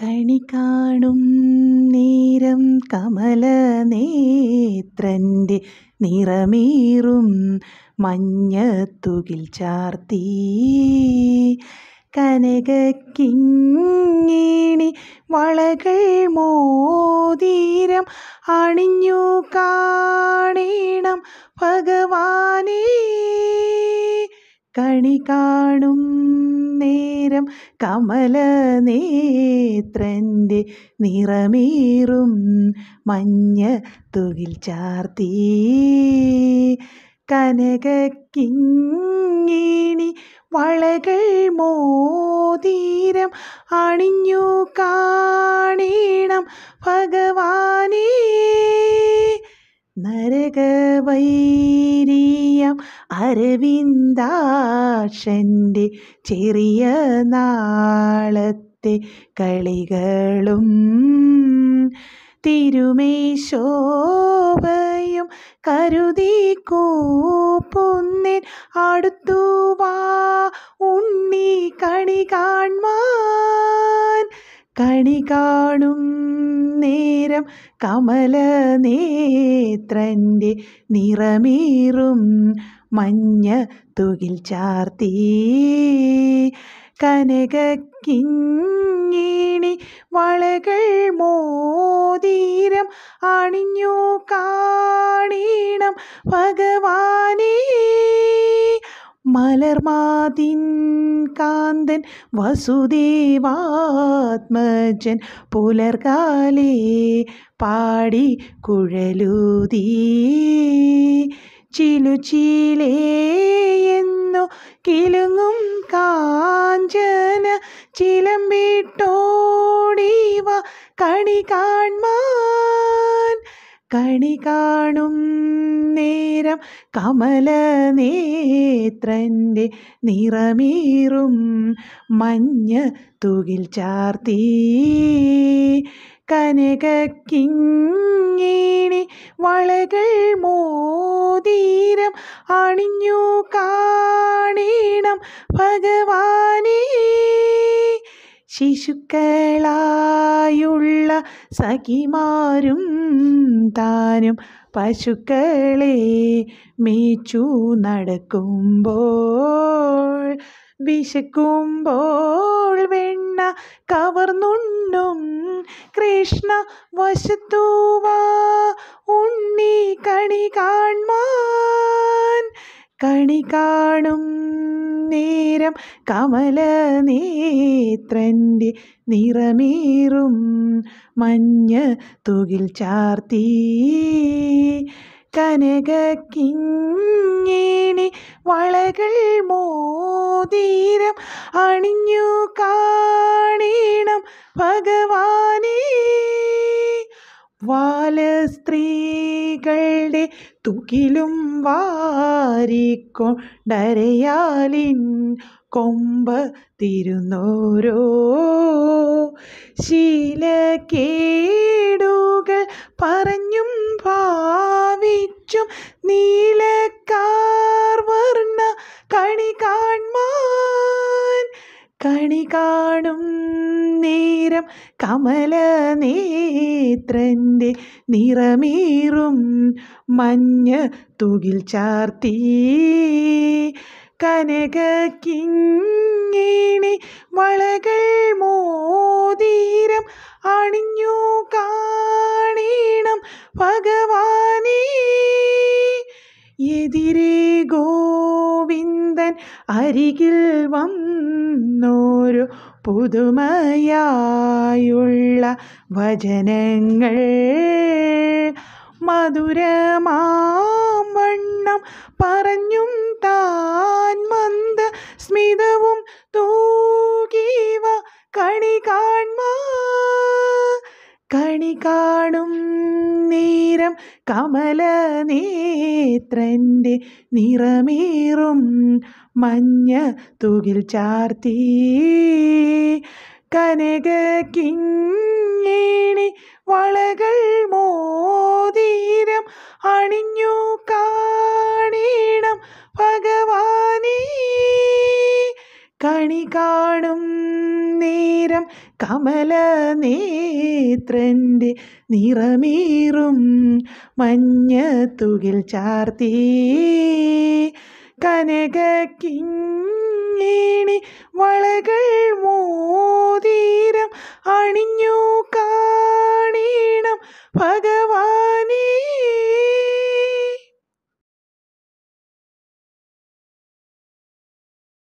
കണി കാണും നേരം കമല നേത്രൻ്റെ നിറമേറും മഞ്ഞത്തുകിൽ ചാർത്തി കനകക്കിങ്ങിണി വളകൾ മോതീരം അണിഞ്ഞു കാണീണം ഭഗവാനേ കണി കാണും നേ നിറം കമല നേത്രൻ്റെ നിറമേറും മഞ്ഞ തുകിൽ ചാർത്തി കനകക്കിങ്ങിണി വളകൾ മോതീരം അണിഞ്ഞു കാണീണം ഭഗവാനേ നരകവൈ അരവിന്ദാശന്റെ ചെറിയ നാളത്തെ കളികളും തിരുമേശോഭയും കരുതി കൂപ്പുന്നിൻ അടുത്തുവാ ഉണ്ണി കണി കാണുവാൻ കണി കാണും നേരം കമല നേത്രൻ്റെ നിറമീറും മഞ്ഞ തുകിൽ ചാർത്തി കനകക്കിങ്ങിണി വളകൾ മോതീരം അണിഞ്ഞു കാണീണം ഭഗവാനേ മലർമാതിൻ കാന്തൻ വസുദേവാത്മജൻ പുലർകാലേ പാടി കുഴലൂതീ ചിലു ചീലേയെന്നു കിലുങ്ങും കാഞ്ചന ചിലമ്പിട്ടോടിവ കണി കാൺമാൻ കണി കാണും നേരം നേത്രൻ്റെ നിറമീറും മഞ്ഞ തുകിൽ ചാർത്തി കനകക്കിങ്ങിണി വളകൾ മോ ഭഗവാനേ ശിശുക്കളായുള്ള സഖിമാരും താനും പശുക്കളെ മേച്ചു നടക്കുമ്പോൾ വിശക്കുമ്പോൾ വെണ്ണ കവർന്നുണ്ണും കൃഷ്ണ വശത്തൂവാ ഉണ്ണി കണി കാൺമാൻ കണി കാണും നേരം കമല നേത്രൻ്റെ നിറമേറും മഞ്ഞ തുകിൽ ചാർത്തി കനകക്കിങ്ങേണി വളകൾ മോതീരം അണിഞ്ഞു കാണീണം ഭഗവാനെ വാല സ്ത്രീകളുടെ തുകിലും വാ വാരിക്കൊണ്ടരയാലിൻ കൊമ്പ തിരുന്നോരോ ശീല ശീലക്കേടുകൾ പറഞ്ഞും ഭാവിച്ചും നീല കാണും നേരം കമല നേത്രൻ്റെ നിറമീറും മഞ്ഞ തുകിൽ ചാർത്തി കനക കിങ്ങിണി വളകൾ മോതീരം അണിഞ്ഞു കാണീണം ഭഗവാനേ എതിരെ ഗോ അരികിൽ വന്നോരു പുതുമയായുള്ള വചനങ്ങൾ വണ്ണം പറഞ്ഞും താ കമല നേത്രൻ്റെ നിറമേറും മഞ്ഞ തുകിൽ ചാർത്തി കനക കിങ്ങേണി വളകൾ മോതീരം അണിഞ്ഞു കാണീണം ഭഗവാനേ കണി കാണും നേരം കമല നേത്രൻ്റെ നിറമീറും തുകിൽ ചാർത്തി കനക കിങ്ങേണി വളകൾ മോതീരം അണിഞ്ഞു കാണീണം ഭഗ